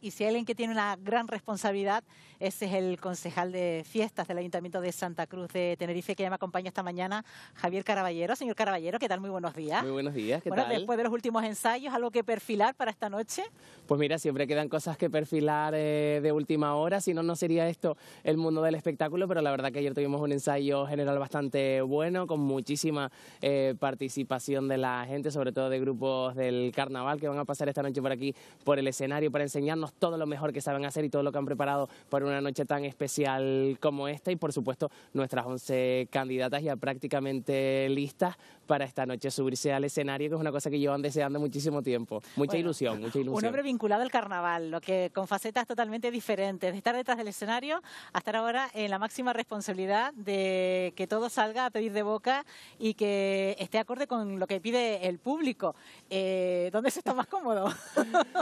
Y si hay alguien que tiene una gran responsabilidad, ese es el concejal de fiestas del Ayuntamiento de Santa Cruz de Tenerife, que ya me acompaña esta mañana, Javier Caraballero. Señor Caraballero, ¿qué tal? Muy buenos días. Muy buenos días, ¿qué bueno, Después de los últimos ensayos, ¿algo que perfilar para esta noche? Pues mira, siempre quedan cosas que perfilar eh, de última hora, si no, no sería esto el mundo del espectáculo, pero la verdad que ayer tuvimos un ensayo general bastante bueno, con muchísima eh, participación de la gente, sobre todo de grupos del carnaval que van a pasar esta noche por aquí por el escenario para enseñarnos todo lo mejor que saben hacer y todo lo que han preparado para una noche tan especial como esta y por supuesto nuestras 11 candidatas ya prácticamente listas para esta noche subirse al escenario, que es una cosa que llevan deseando muchísimo tiempo. Mucha ilusión, mucha ilusión. Un hombre vinculado al carnaval, lo que con facetas totalmente diferentes, de estar detrás del escenario a estar ahora en la máxima responsabilidad de que todo salga a pedir de boca y que esté acorde con lo que pide el público. Eh, ¿Dónde se está más cómodo?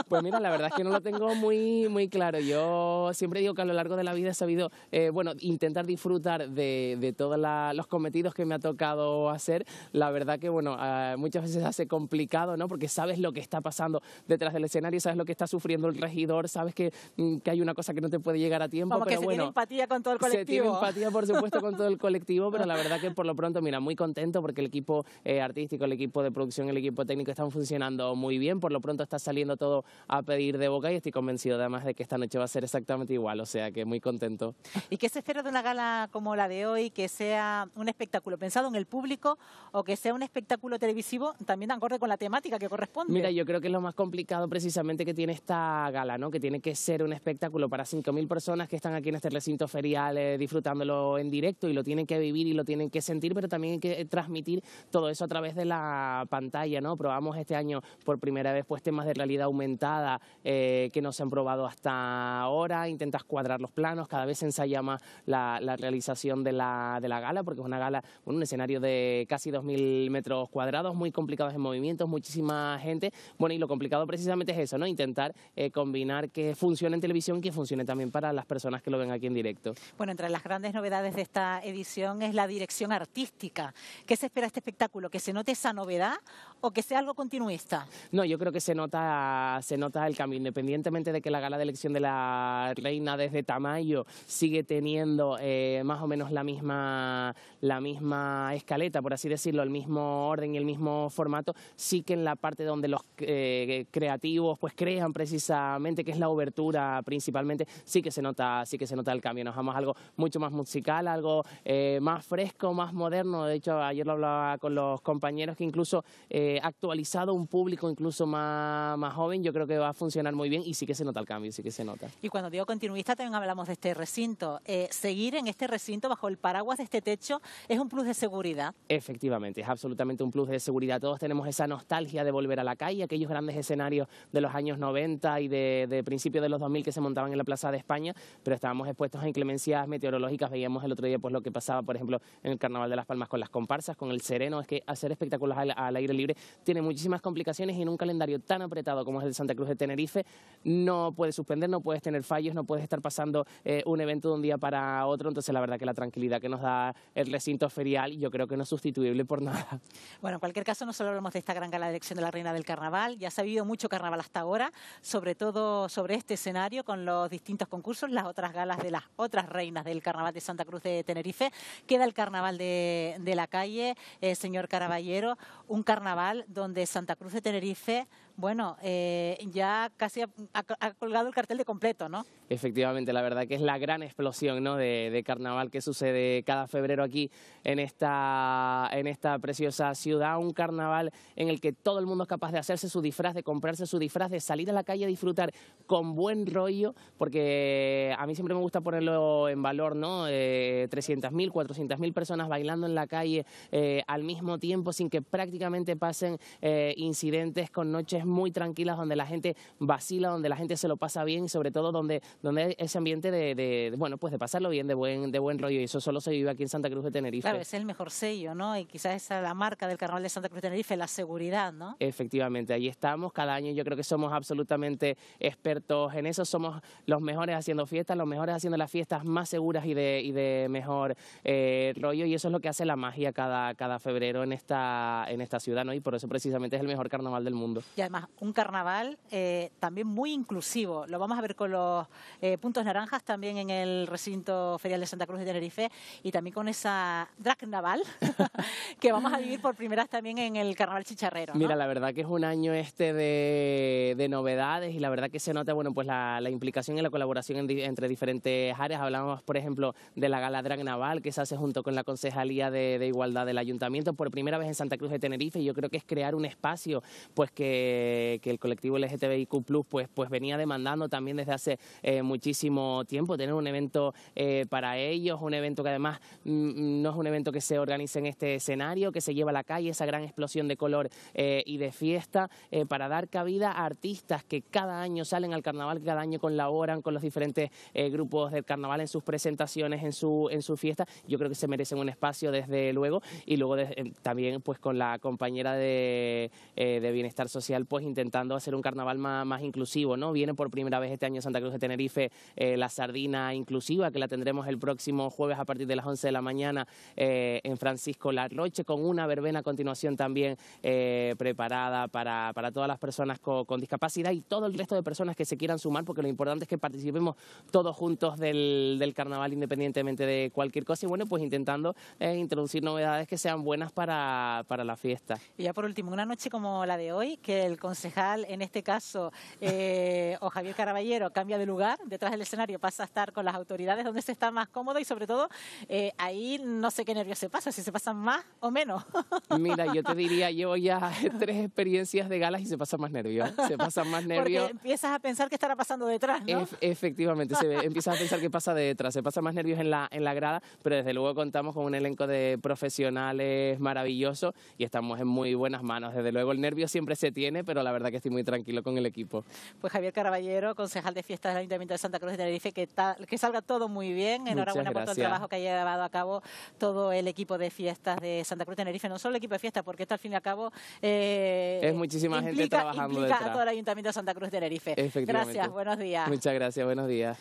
Pues mira, la verdad es que no lo tengo muy, muy claro. Yo siempre digo que a lo largo de la vida he sabido, eh, bueno, intentar disfrutar de, de todos los cometidos que me ha tocado hacer. La verdad que, bueno, ah, muchas veces hace complicado, ¿no? Porque sabes lo que está pasando detrás del escenario, sabes lo que está sufriendo el regidor, sabes que, mm, que hay una cosa que no te puede llegar a tiempo. pero que se bueno, tiene empatía con todo el colectivo. Se tiene empatía, por supuesto, con todo el colectivo, pero la verdad que por lo pronto, mira, muy contento porque el equipo eh, artístico, el equipo de producción, el equipo técnico están funcionando muy bien. Por lo pronto está saliendo todo a pedir de boca y estoy convencido además de que esta noche va a ser exactamente igual, o sea que muy contento. ¿Y qué se espera de una gala como la de hoy, que sea un espectáculo pensado en el público o que sea un espectáculo televisivo también acorde con la temática que corresponde? Mira, yo creo que es lo más complicado precisamente que tiene esta gala, ¿no? que tiene que ser un espectáculo para 5.000 personas que están aquí en este recinto ferial eh, disfrutándolo en directo y lo tienen que vivir y lo tienen que sentir, pero también hay que eh, transmitir todo eso a través de la pantalla. ¿no? Probamos este año por primera vez pues, temas de realidad aumentada eh, que nos se han probado hasta ahora, intentas cuadrar los planos, cada vez se ensaya la, realización de la, gala, porque es una gala, un escenario de casi 2.000 metros cuadrados, muy complicados en movimientos, muchísima gente, bueno, y lo complicado precisamente es eso, ¿no? Intentar eh, combinar que funcione en televisión, que funcione también para las personas que lo ven aquí en directo. Bueno, entre las grandes novedades de esta edición es la dirección artística. ¿Qué se espera este espectáculo? ¿Que se note esa novedad o que sea algo continuista? No, yo creo que se nota, se nota el cambio, independientemente de que la gala de elección de la reina desde Tamayo sigue teniendo eh, más o menos la misma, la misma escaleta, por así decirlo, el mismo orden y el mismo formato, sí que en la parte donde los eh, creativos pues crean precisamente, que es la obertura principalmente, sí que se nota, sí que se nota el cambio. Nos vamos a algo mucho más musical, algo eh, más fresco, más moderno. De hecho, ayer lo hablaba con los compañeros que incluso eh, actualizado un público incluso más, joven, yo creo que va a funcionar muy bien y sí que se nota el cambio, sí que se nota. Y cuando digo continuista, también hablamos de este recinto. Eh, seguir en este recinto, bajo el paraguas de este techo, es un plus de seguridad. Efectivamente, es absolutamente un plus de seguridad. Todos tenemos esa nostalgia de volver a la calle, aquellos grandes escenarios de los años 90 y de, principio principios de los 2000 que se montaban en la Plaza de España, pero estábamos expuestos a inclemencias meteorológicas. Veíamos el otro día pues, lo que pasaba, por ejemplo, en el Carnaval de las Palmas con las comparsas, con el sereno. Es que hacer espectáculos al aire libre tiene muchísimas complicaciones y en un calendario tan apretado como es el de Santa Cruz de Tenerife no puedes suspender, no puedes tener fallos, no puedes estar pasando eh, un evento de un día para otro. Entonces la verdad que la tranquilidad que nos da el recinto ferial yo creo que no es sustituible por nada. Bueno, en cualquier caso no solo hablamos de esta gran gala de elección de la Reina del Carnaval, ya se ha vivido mucho carnaval hasta ahora, sobre todo sobre este escenario con los distintos concursos, las otras galas de las otras reinas del Carnaval de Santa Cruz de Tenerife. Queda el Carnaval de, la calle, eh, señor Caraballero, un carnaval donde Santa Cruz de Tenerife bueno, eh, ya casi ha, colgado el cartel de completo, ¿no? Efectivamente, la verdad que es la gran explosión ¿no? de, carnaval que sucede cada febrero aquí en esta, en esta preciosa ciudad. Un carnaval en el que todo el mundo es capaz de hacerse su disfraz, de comprarse su disfraz, de salir a la calle a disfrutar con buen rollo, porque a mí siempre me gusta ponerlo en valor, ¿no? Eh, 300.000, 400.000 personas bailando en la calle eh, al mismo tiempo sin que prácticamente pasen eh, incidentes con noches muy tranquilas, donde la gente vacila, donde la gente se lo pasa bien y sobre todo donde, donde ese ambiente de, bueno, pues de pasarlo bien, de buen, de buen rollo. Y eso solo se vive aquí en Santa Cruz de Tenerife. Claro, es el mejor sello, ¿no? Y quizás esa es la marca del Carnaval de Santa Cruz de Tenerife, la seguridad, ¿no? Efectivamente, ahí estamos cada año. Yo creo que somos absolutamente expertos en eso. Somos los mejores haciendo fiestas, los mejores haciendo las fiestas más seguras y de, y de mejor eh, rollo. Y eso es lo que hace la magia cada, cada febrero en esta, en esta ciudad, ¿no? Y por eso precisamente es el mejor carnaval del mundo. Y además un carnaval eh, también muy inclusivo. Lo vamos a ver con los eh, puntos naranjas también en el recinto ferial de Santa Cruz de Tenerife y también con esa drag naval que vamos a vivir por primeras también en el carnaval chicharrero. Mira, la verdad que es un año este de, novedades y la verdad que se nota bueno pues la, implicación y la colaboración entre diferentes áreas. hablábamos por ejemplo, de la gala drag naval que se hace junto con la Concejalía de, de Igualdad del Ayuntamiento por primera vez en Santa Cruz de Tenerife y yo creo que es crear un espacio pues que eh, que, el colectivo LGTBIQ pues, pues venía demandando también desde hace eh, muchísimo tiempo, tener un evento eh, para ellos, un evento que además mm, mm, no es un evento que se organice en este escenario, que se lleva a la calle, esa gran explosión de color y de fiesta, para dar cabida a artistas que cada año salen al carnaval, cada año colaboran con los diferentes grupos del carnaval en sus presentaciones, en su, en su fiesta. Yo creo que se merecen un espacio desde luego y luego también pues con la compañera de, de Bienestar Social pues intentando hacer un carnaval más, más inclusivo, ¿no? Viene por primera vez este año Santa Cruz de Tenerife eh, la sardina inclusiva, que la tendremos el próximo jueves a partir de las 11 de la mañana eh, en Francisco Roche, con una verbena a continuación también eh, preparada para, todas las personas con, discapacidad y todo el resto de personas que se quieran sumar, porque lo importante es que participemos todos juntos del, del carnaval independientemente de cualquier cosa y bueno, pues intentando introducir novedades que sean buenas para, para la fiesta. Y ya por último, una noche como la de hoy, que el concejal, en este caso, eh, o Javier Caraballero, cambia de lugar detrás del escenario, pasa a estar con las autoridades donde se está más cómodo y sobre todo eh, ahí no sé qué nervios se pasa, si se pasan más o menos. Mira, yo te diría, llevo ya tres experiencias de galas y se pasa más nervios, ¿eh? se pasa más nervios. Porque empiezas a pensar que estará pasando detrás, ¿no? efectivamente, se empieza empiezas a pensar qué pasa detrás, se pasa más nervios en la, en la grada, pero desde luego contamos con un elenco de profesionales maravilloso y estamos en muy buenas manos. Desde luego el nervio siempre se tiene, pero la verdad que estoy muy tranquilo con el equipo. Pues Javier Caraballero, concejal de fiestas del Ayuntamiento de Santa Cruz de Tenerife, que, que salga todo muy bien. Enhorabuena por todo el trabajo que haya llevado a cabo todo el equipo de fiestas de Santa Cruz de Tenerife, no solo el equipo de fiestas, porque esto al fin y al cabo eh, es muchísima gente trabajando detrás. a todo el Ayuntamiento de Santa Cruz de Tenerife. Gracias, buenos días. Muchas gracias, buenos días.